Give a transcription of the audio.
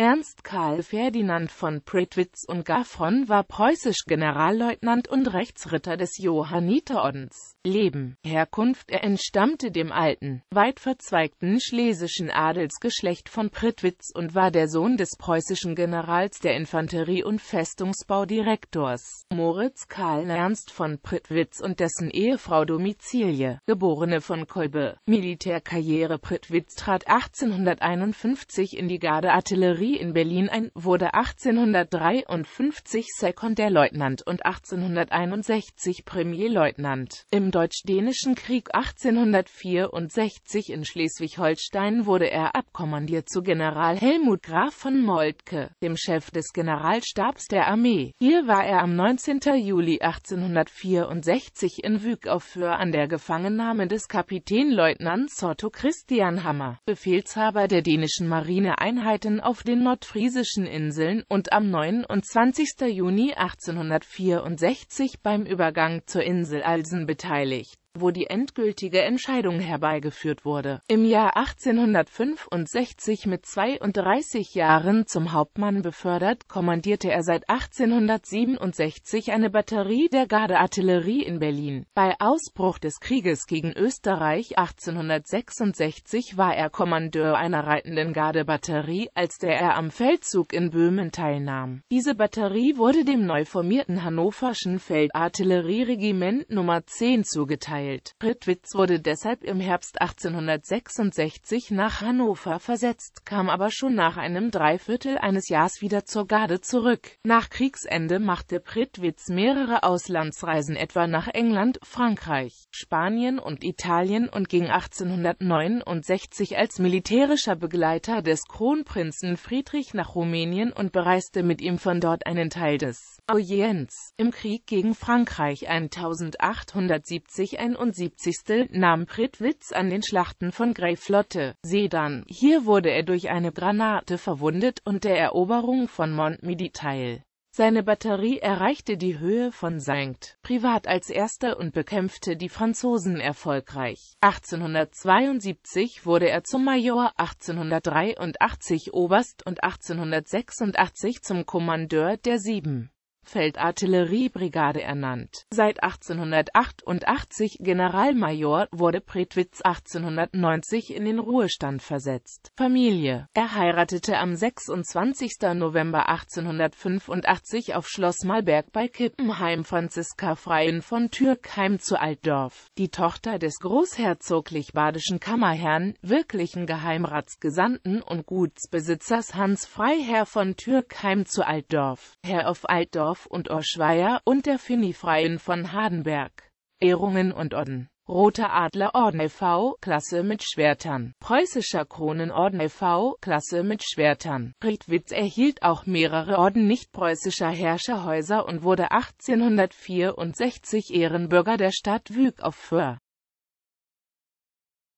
Ernst Karl Ferdinand von Prittwitz und Gaffron war preußisch Generalleutnant und Rechtsritter des Johanniterordens. Leben, Herkunft Er entstammte dem alten, weit verzweigten schlesischen Adelsgeschlecht von Prittwitz und war der Sohn des preußischen Generals der Infanterie- und Festungsbaudirektors Moritz Karl Ernst von Prittwitz und dessen Ehefrau Domizilie, geborene von Kolbe. Militärkarriere Prittwitz trat 1851 in die Garde Artillerie Infanterie in Berlin ein, wurde 1853 Sekundärleutnant und 1861 Premierleutnant. Im Deutsch-Dänischen Krieg 1864 in Schleswig-Holstein wurde er abkommandiert zu General Helmut Graf von Moltke, dem Chef des Generalstabs der Armee. Hier war er am 19. Juli 1864 in Wyk auf Föhr an der Gefangennahme des Kapitänleutnants Otto Christian Hammer, Befehlshaber der dänischen Marineeinheiten auf den den Nordfriesischen Inseln und am 29. Juni 1864 beim Übergang zur Insel Alsen beteiligt wo die endgültige Entscheidung herbeigeführt wurde. Im Jahr 1865 mit 32 Jahren zum Hauptmann befördert, kommandierte er seit 1867 eine Batterie der Gardeartillerie in Berlin. Bei Ausbruch des Krieges gegen Österreich 1866 war er Kommandeur einer reitenden Gardebatterie, als der er am Feldzug in Böhmen teilnahm. Diese Batterie wurde dem neu formierten Hannoverschen Feldartillerieregiment Nummer 10 zugeteilt erteilt. Prittwitz wurde deshalb im Herbst 1866 nach Hannover versetzt, kam aber schon nach einem Dreiviertel eines Jahres wieder zur Garde zurück. Nach Kriegsende machte Prittwitz mehrere Auslandsreisen etwa nach England, Frankreich, Spanien und Italien und ging 1869 als militärischer Begleiter des Kronprinzen Friedrich nach Rumänien und bereiste mit ihm von dort einen Teil des Orients. Im Krieg gegen Frankreich 1870 ein 1973 nahm Pritwitz an den Schlachten von Greyflotte, Sedan. Hier wurde er durch eine Granate verwundet und der Eroberung von Montmidi teil. Seine Batterie erreichte die Höhe von Sankt Privat als Erster und bekämpfte die Franzosen erfolgreich. 1872 wurde er zum Major, 1883 Oberst und 1886 zum Kommandeur der Sieben. Feldartilleriebrigade ernannt. Seit 1888 Generalmajor wurde Predwitz 1890 in den Ruhestand versetzt. Familie Er heiratete am 26. November 1885 auf Schloss Malberg bei Kippenheim Franziska Freien von Türkheim zu Altdorf, die Tochter des großherzoglich-badischen Kammerherrn, wirklichen Geheimratsgesandten und Gutsbesitzers Hans Freiherr von Türkheim zu Altdorf. Herr auf Altdorf Düsseldorf und Oschweier und der Finifreien von Hardenberg. Ehrungen und Orden Roter Adlerorden e.V. Klasse mit Schwertern, Preußischer Kronenorden e.V. Klasse mit Schwertern. Riedwitz erhielt auch mehrere Orden nicht-preußischer Herrscherhäuser und wurde 1864 Ehrenbürger der Stadt Wyk auf Föhr.